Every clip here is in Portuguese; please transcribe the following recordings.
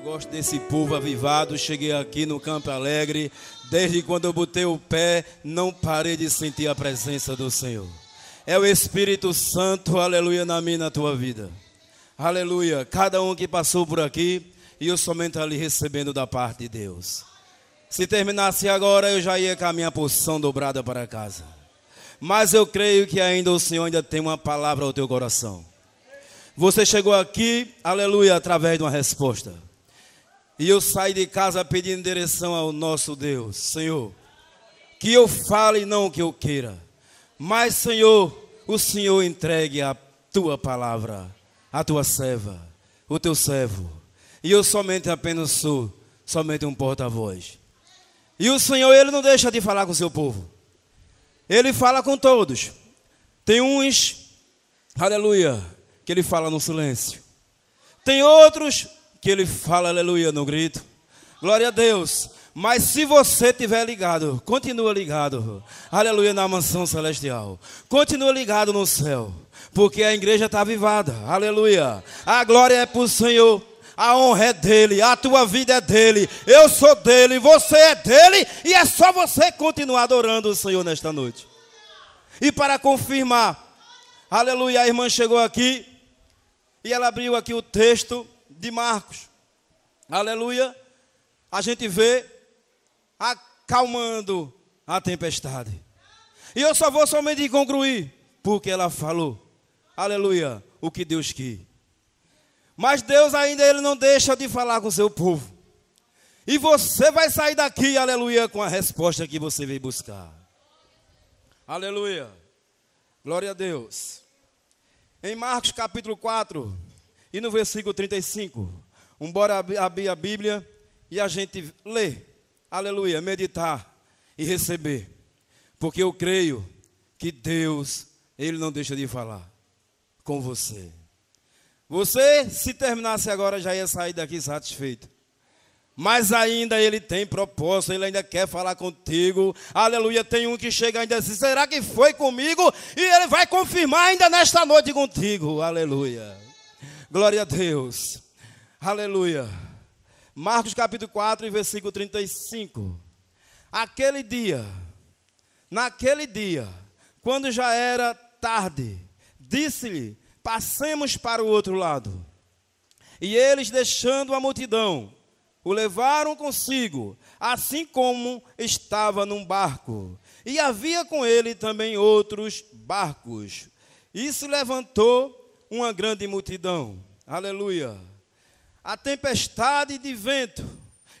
Eu gosto desse povo avivado. Cheguei aqui no Campo Alegre. Desde quando eu botei o pé, não parei de sentir a presença do Senhor. É o Espírito Santo, aleluia, na minha na tua vida. Aleluia. Cada um que passou por aqui, e eu somente ali recebendo da parte de Deus. Se terminasse agora, eu já ia com a minha porção dobrada para casa. Mas eu creio que ainda o Senhor ainda tem uma palavra ao teu coração. Você chegou aqui, aleluia, através de uma resposta. E eu saio de casa pedindo direção ao nosso Deus, Senhor. Que eu fale não o que eu queira, mas, Senhor, o Senhor entregue a tua palavra, a tua serva, o teu servo. E eu somente apenas sou somente um porta-voz. E o Senhor, ele não deixa de falar com o seu povo. Ele fala com todos. Tem uns, aleluia, que ele fala no silêncio. Tem outros que ele fala aleluia no grito. Glória a Deus. Mas se você estiver ligado, continua ligado. Aleluia na mansão celestial. Continua ligado no céu. Porque a igreja está avivada. Aleluia. A glória é para o Senhor. A honra é dele. A tua vida é dele. Eu sou dele. Você é dele. E é só você continuar adorando o Senhor nesta noite. E para confirmar, aleluia, a irmã chegou aqui. E ela abriu aqui o texto de Marcos. Aleluia. A gente vê acalmando a tempestade. E eu só vou somente concluir, porque ela falou. Aleluia, o que Deus quis. Mas Deus ainda ele não deixa de falar com o seu povo. E você vai sair daqui, aleluia, com a resposta que você veio buscar. Aleluia. Glória a Deus. Em Marcos capítulo 4, e no versículo 35, embora abrir a Bíblia e a gente lê, aleluia, meditar e receber. Porque eu creio que Deus, Ele não deixa de falar com você. Você, se terminasse agora, já ia sair daqui satisfeito. Mas ainda ele tem proposta, ele ainda quer falar contigo. Aleluia. Tem um que chega ainda assim: será que foi comigo? E ele vai confirmar ainda nesta noite contigo. Aleluia. Glória a Deus. Aleluia. Marcos capítulo 4, versículo 35. Aquele dia, naquele dia, quando já era tarde, disse-lhe: Passemos para o outro lado. E eles, deixando a multidão, o levaram consigo, assim como estava num barco. E havia com ele também outros barcos. E se levantou uma grande multidão. Aleluia. A tempestade de vento.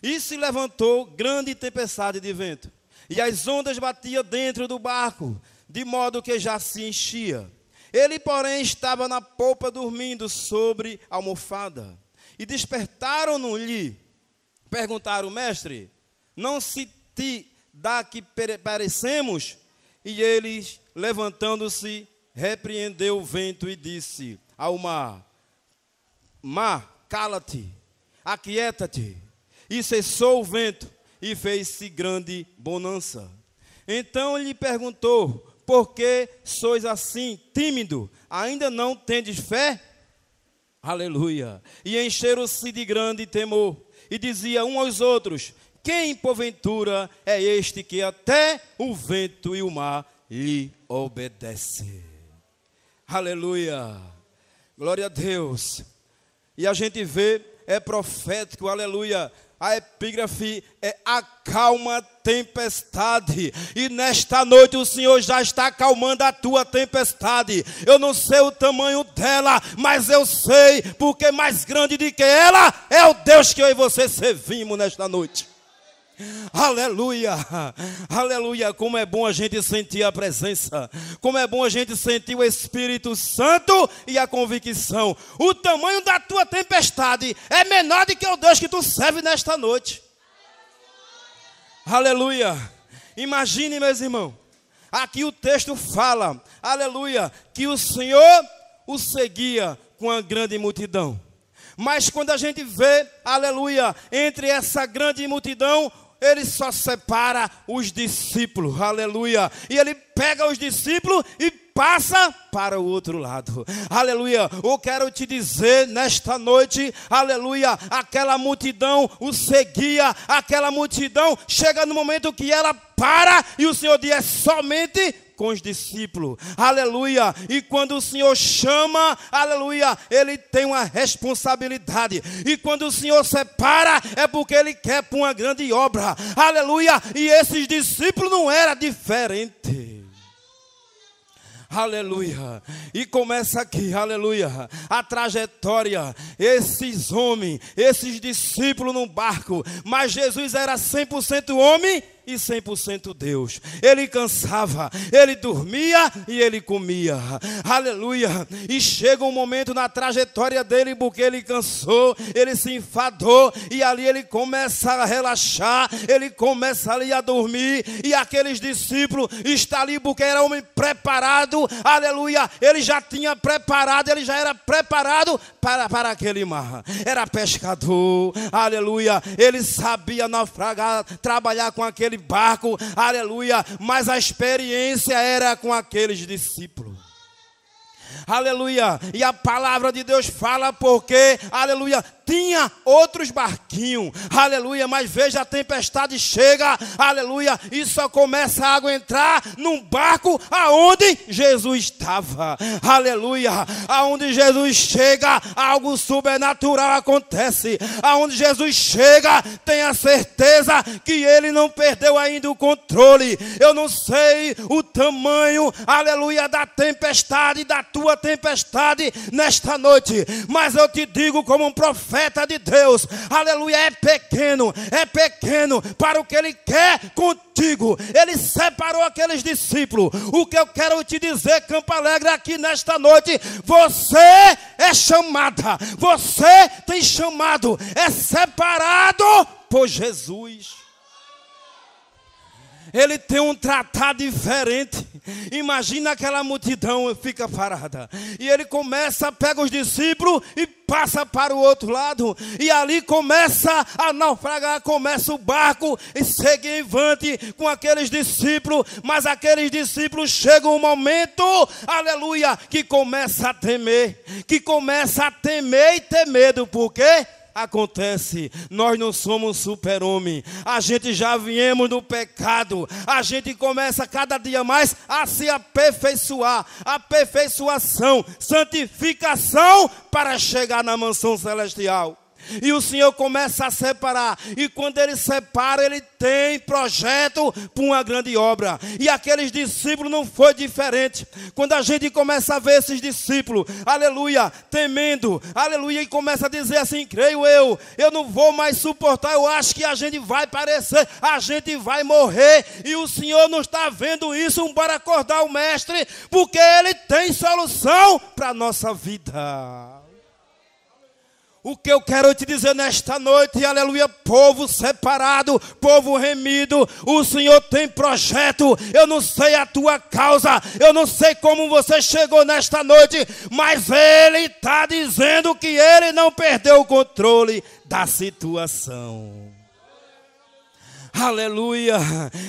E se levantou grande tempestade de vento. E as ondas batiam dentro do barco, de modo que já se enchia. Ele, porém, estava na polpa dormindo sobre a almofada. E despertaram-lhe, perguntaram, mestre, não se te dá que perecemos? E eles, levantando-se, repreendeu o vento e disse ao mar: Mar, cala-te, aquieta-te. E cessou o vento e fez-se grande bonança. Então lhe perguntou: Por que sois assim tímido? Ainda não tendes fé? Aleluia. E encheram-se de grande temor e dizia um aos outros: Quem porventura é este que até o vento e o mar lhe obedece? Aleluia. Glória a Deus. E a gente vê, é profético, aleluia. A epígrafe é acalma a tempestade. E nesta noite o Senhor já está acalmando a tua tempestade. Eu não sei o tamanho dela, mas eu sei, porque mais grande do que ela é o Deus que eu e você servimos nesta noite. Aleluia, aleluia. Como é bom a gente sentir a presença, como é bom a gente sentir o Espírito Santo e a convicção. O tamanho da tua tempestade é menor do que o Deus que tu serve nesta noite. Aleluia. Imagine, meus irmãos, aqui o texto fala, aleluia, que o Senhor o seguia com a grande multidão. Mas quando a gente vê, aleluia, entre essa grande multidão, ele só separa os discípulos, aleluia. E ele pega os discípulos e passa para o outro lado. Aleluia. Eu quero te dizer nesta noite, aleluia, aquela multidão o seguia, aquela multidão chega no momento que ela para e o Senhor diz: é somente com os discípulos. Aleluia. E quando o Senhor chama, aleluia, ele tem uma responsabilidade. E quando o Senhor separa, é porque ele quer para uma grande obra. Aleluia. E esses discípulos não era diferente. Aleluia. E começa aqui, aleluia. A trajetória. Esses homens, esses discípulos no barco. Mas Jesus era 100% homem e 100% Deus. Ele cansava, ele dormia e ele comia. Aleluia! E chega um momento na trajetória dele porque ele cansou, ele se enfadou e ali ele começa a relaxar, ele começa ali a dormir e aqueles discípulos está ali porque era homem preparado. Aleluia! Ele já tinha preparado, ele já era preparado para para aquele mar. Era pescador. Aleluia! Ele sabia naufragar, trabalhar com aquele barco, aleluia, mas a experiência era com aqueles discípulos. Aleluia, e a palavra de Deus fala porque, aleluia, tinha outros barquinhos, aleluia, mas veja a tempestade chega, aleluia, e só começa a água entrar num barco aonde Jesus estava, aleluia, aonde Jesus chega, algo sobrenatural acontece, aonde Jesus chega, tenha certeza que ele não perdeu ainda o controle, eu não sei o tamanho, aleluia, da tempestade, da tua tempestade nesta noite, mas eu te digo como um profeta, correta de Deus, aleluia, é pequeno, é pequeno para o que Ele quer contigo. Ele separou aqueles discípulos. O que eu quero te dizer, Campo Alegre, aqui é nesta noite, você é chamada, você tem chamado, é separado por Jesus. Ele tem um tratado diferente. Imagina aquela multidão fica parada. E ele começa, pega os discípulos e passa para o outro lado. E ali começa a naufragar, começa o barco e segue em vante com aqueles discípulos. Mas aqueles discípulos chegam um momento, aleluia, que começa a temer. Que começa a temer e ter medo. Por quê? Acontece, nós não somos super-homem. A gente já viemos do pecado. A gente começa cada dia mais a se aperfeiçoar. Aperfeiçoação, santificação para chegar na mansão celestial. E o Senhor começa a separar. E quando ele separa, ele tem projeto para uma grande obra. E aqueles discípulos não foi diferente. Quando a gente começa a ver esses discípulos, aleluia, temendo, aleluia, e começa a dizer assim: creio eu, eu não vou mais suportar, eu acho que a gente vai parecer, a gente vai morrer. E o Senhor não está vendo isso para acordar o Mestre, porque ele tem solução para a nossa vida. O que eu quero te dizer nesta noite, aleluia, povo separado, povo remido, o Senhor tem projeto. Eu não sei a tua causa, eu não sei como você chegou nesta noite, mas Ele está dizendo que Ele não perdeu o controle da situação. Aleluia.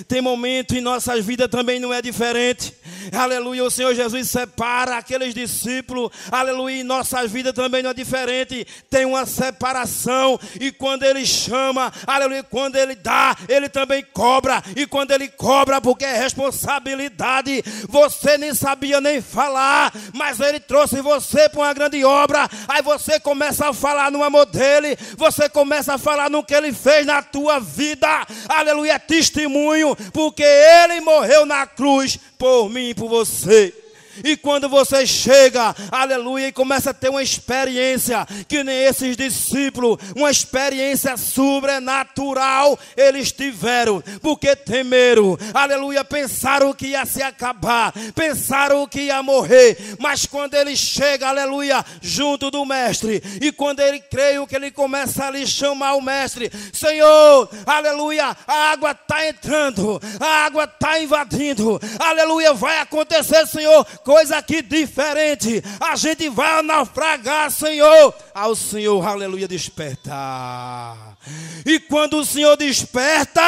Tem momento em nossas vidas também não é diferente. Aleluia. O Senhor Jesus separa aqueles discípulos. Aleluia. Em nossas vidas também não é diferente. Tem uma separação. E quando Ele chama, aleluia. Quando Ele dá, Ele também cobra. E quando Ele cobra, porque é responsabilidade. Você nem sabia nem falar, mas Ele trouxe você para uma grande obra. Aí você começa a falar no amor dEle. Você começa a falar no que Ele fez na tua vida aleluia, é testemunho, porque ele morreu na cruz por mim e por você. E quando você chega, aleluia, e começa a ter uma experiência, que nem esses discípulos, uma experiência sobrenatural eles tiveram, porque temeram, aleluia, pensaram que ia se acabar, pensaram que ia morrer, mas quando ele chega, aleluia, junto do Mestre, e quando ele creio que ele começa a lhe chamar o Mestre, Senhor, aleluia, a água está entrando, a água está invadindo, aleluia, vai acontecer, Senhor, coisa aqui diferente. A gente vai naufragar, Senhor. Ao Senhor, aleluia, despertar. E quando o Senhor desperta,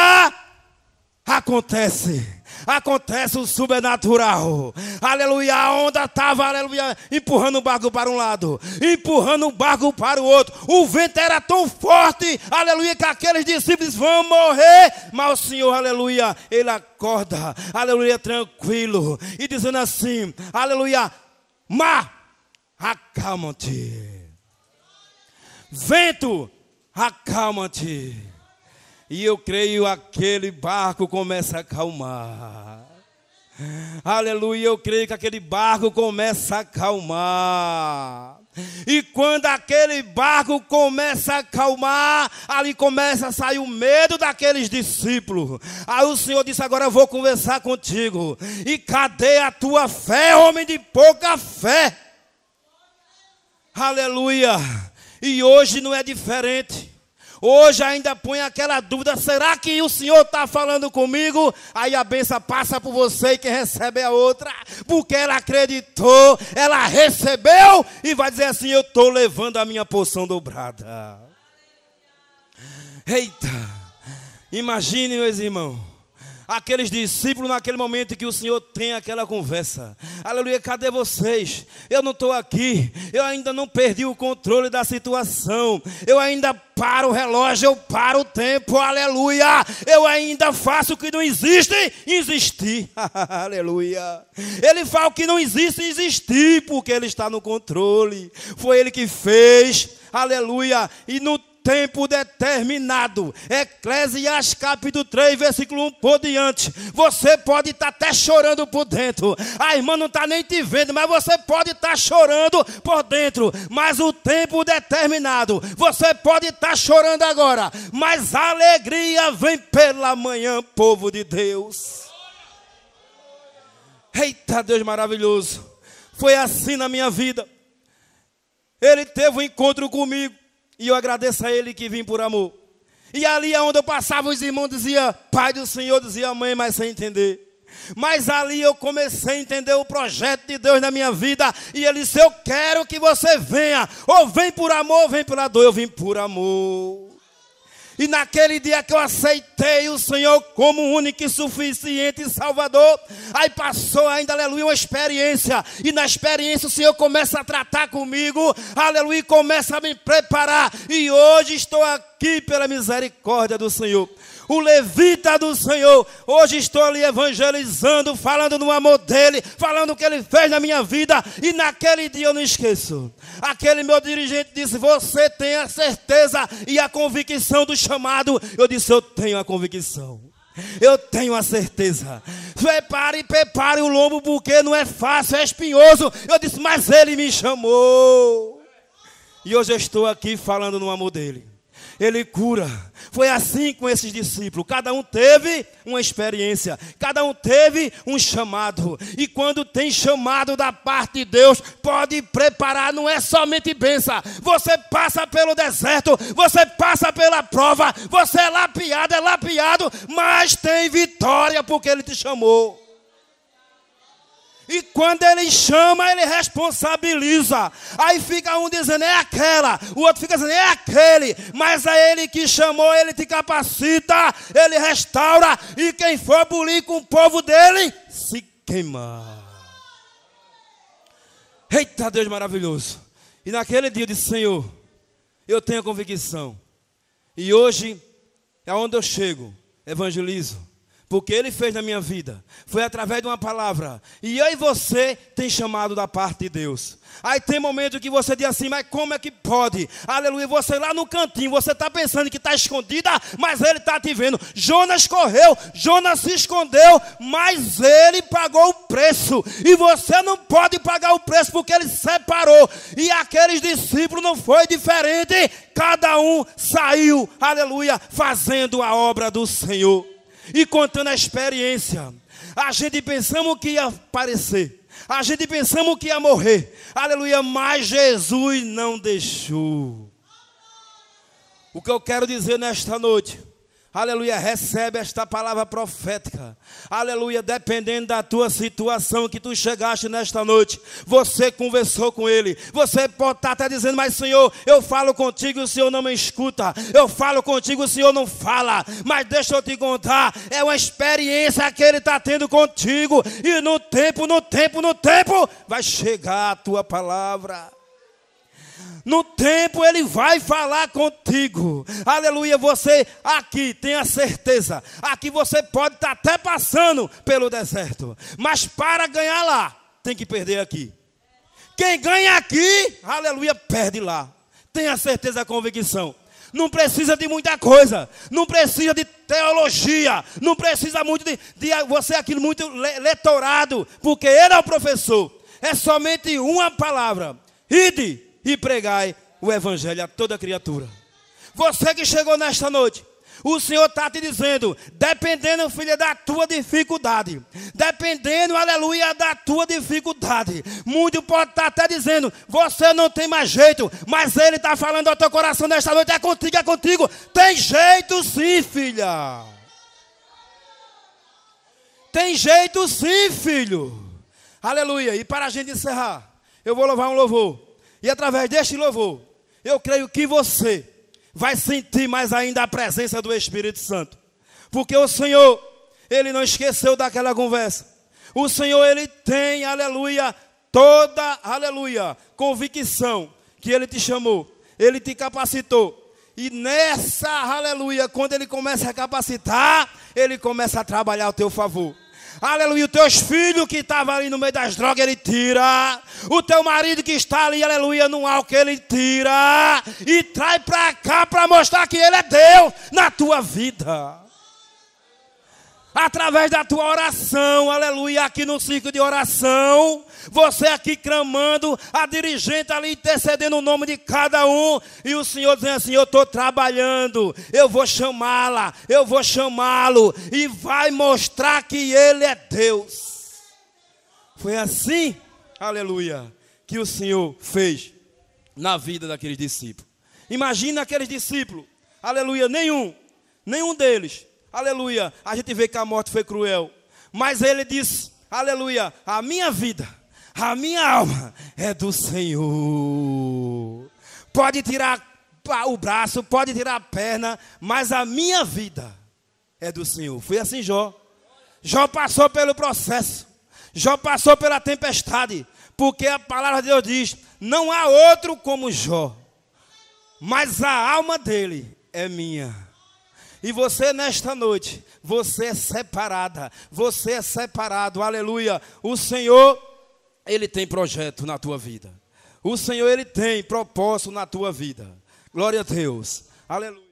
acontece acontece o sobrenatural. Aleluia, a onda estava, aleluia, empurrando o barco para um lado, empurrando o barco para o outro. O vento era tão forte, aleluia, que aqueles discípulos vão morrer. Mas o Senhor, aleluia, ele acorda, aleluia, tranquilo, e dizendo assim, aleluia, mar, acalma-te. Vento, acalma-te. E eu creio aquele barco começa a acalmar. Aleluia, eu creio que aquele barco começa a acalmar. E quando aquele barco começa a acalmar, ali começa a sair o medo daqueles discípulos. Aí o Senhor disse: Agora eu vou conversar contigo. E cadê a tua fé, homem de pouca fé? Aleluia. E hoje não é diferente. Hoje ainda põe aquela dúvida: será que o Senhor está falando comigo? Aí a benção passa por você e quem recebe é a outra, porque ela acreditou, ela recebeu e vai dizer assim: eu estou levando a minha porção dobrada. Eita, imagine, meus irmãos aqueles discípulos naquele momento em que o Senhor tem aquela conversa. Aleluia, cadê vocês? Eu não estou aqui, eu ainda não perdi o controle da situação, eu ainda paro o relógio, eu paro o tempo, aleluia, eu ainda faço o que não existe, existir, aleluia. Ele fala o que não existe, existir, porque ele está no controle, foi ele que fez, aleluia, e no tempo determinado. Eclesiastes capítulo 3, versículo 1 por diante. Você pode estar tá até chorando por dentro. A irmã não está nem te vendo, mas você pode estar tá chorando por dentro. Mas o tempo determinado. Você pode estar tá chorando agora, mas a alegria vem pela manhã, povo de Deus. Eita Deus maravilhoso. Foi assim na minha vida. Ele teve um encontro comigo. E eu agradeço a Ele que vim por amor. E ali é onde eu passava, os irmãos diziam, Pai do Senhor, dizia mãe, mas sem entender. Mas ali eu comecei a entender o projeto de Deus na minha vida. E ele disse: Eu quero que você venha. Ou vem por amor, ou vem pela dor. Eu vim por amor. E naquele dia que eu aceitei o Senhor como único e suficiente Salvador, aí passou ainda, aleluia, uma experiência. E na experiência o Senhor começa a tratar comigo, aleluia, começa a me preparar. E hoje estou aqui pela misericórdia do Senhor o levita do Senhor. Hoje estou ali evangelizando, falando no amor dele, falando o que ele fez na minha vida. E naquele dia eu não esqueço. Aquele meu dirigente disse: Você tem a certeza e a convicção do chamado. Eu disse: Eu tenho a convicção. Eu tenho a certeza. Prepare, prepare o lombo, porque não é fácil, é espinhoso. Eu disse, mas ele me chamou. E hoje eu estou aqui falando no amor dele ele cura. Foi assim com esses discípulos. Cada um teve uma experiência, cada um teve um chamado. E quando tem chamado da parte de Deus, pode preparar, não é somente bênção. Você passa pelo deserto, você passa pela prova, você é lapiado, é lapiado, mas tem vitória porque ele te chamou. E quando ele chama, ele responsabiliza. Aí fica um dizendo, é aquela. O outro fica dizendo, é aquele. Mas é ele que chamou, ele te capacita, ele restaura. E quem for bulir com o povo dele, se queima. Eita Deus maravilhoso. E naquele dia eu disse, Senhor, eu tenho a convicção. E hoje é onde eu chego, evangelizo porque ele fez na minha vida foi através de uma palavra. E eu e você tem chamado da parte de Deus. Aí tem momento que você diz assim, mas como é que pode? Aleluia, você lá no cantinho, você está pensando que está escondida, mas ele está te vendo. Jonas correu, Jonas se escondeu, mas ele pagou o preço. E você não pode pagar o preço porque ele separou. E aqueles discípulos não foi diferente. Cada um saiu, aleluia, fazendo a obra do Senhor e contando a experiência. A gente pensamos que ia aparecer. A gente pensamos que ia morrer. Aleluia, mas Jesus não deixou. O que eu quero dizer nesta noite aleluia, recebe esta palavra profética, aleluia, dependendo da tua situação que tu chegaste nesta noite, você conversou com ele, você pode estar tá até dizendo, mas Senhor, eu falo contigo e o Senhor não me escuta, eu falo contigo e o Senhor não fala, mas deixa eu te contar, é uma experiência que ele está tendo contigo, e no tempo, no tempo, no tempo, vai chegar a tua palavra. No tempo ele vai falar contigo. Aleluia. Você aqui tenha certeza. Aqui você pode estar tá até passando pelo deserto. Mas para ganhar lá, tem que perder aqui. Quem ganha aqui, aleluia, perde lá. Tenha certeza convicção. Não precisa de muita coisa. Não precisa de teologia. Não precisa muito de, de você aqui muito letorado. Porque ele é o professor. É somente uma palavra. Ide e pregai o Evangelho a toda criatura. Você que chegou nesta noite, o Senhor está te dizendo, dependendo, filha, da tua dificuldade, dependendo, aleluia, da tua dificuldade, muito pode estar tá até dizendo, você não tem mais jeito, mas Ele está falando ao teu coração nesta noite, é contigo, é contigo, tem jeito sim, filha. Tem jeito sim, filho. Aleluia. E para a gente encerrar, eu vou louvar um louvor. E através deste louvor, eu creio que você vai sentir mais ainda a presença do Espírito Santo. Porque o Senhor, ele não esqueceu daquela conversa. O Senhor, ele tem, aleluia, toda, aleluia, convicção que ele te chamou, ele te capacitou. E nessa, aleluia, quando ele começa a capacitar, ele começa a trabalhar ao teu favor aleluia, os teus filhos que estavam ali no meio das drogas, ele tira. O teu marido que está ali, aleluia, no álcool, ele tira. E traz para cá para mostrar que ele é Deus na tua vida. Através da tua oração, aleluia, aqui no ciclo de oração, você aqui clamando, a dirigente ali intercedendo o nome de cada um, e o Senhor dizendo assim: Eu estou trabalhando, eu vou chamá-la, eu vou chamá-lo, e vai mostrar que Ele é Deus. Foi assim, aleluia, que o Senhor fez na vida daqueles discípulos. Imagina aqueles discípulos, aleluia, nenhum, nenhum deles, aleluia, a gente vê que a morte foi cruel, mas ele disse, aleluia, a minha vida a minha alma é do Senhor. Pode tirar o braço, pode tirar a perna, mas a minha vida é do Senhor. Foi assim Jó. Jó passou pelo processo. Jó passou pela tempestade, porque a palavra de Deus diz: não há outro como Jó, mas a alma dele é minha. E você nesta noite, você é separada, você é separado, aleluia. O Senhor ele tem projeto na tua vida. O Senhor, Ele tem propósito na tua vida. Glória a Deus. Aleluia.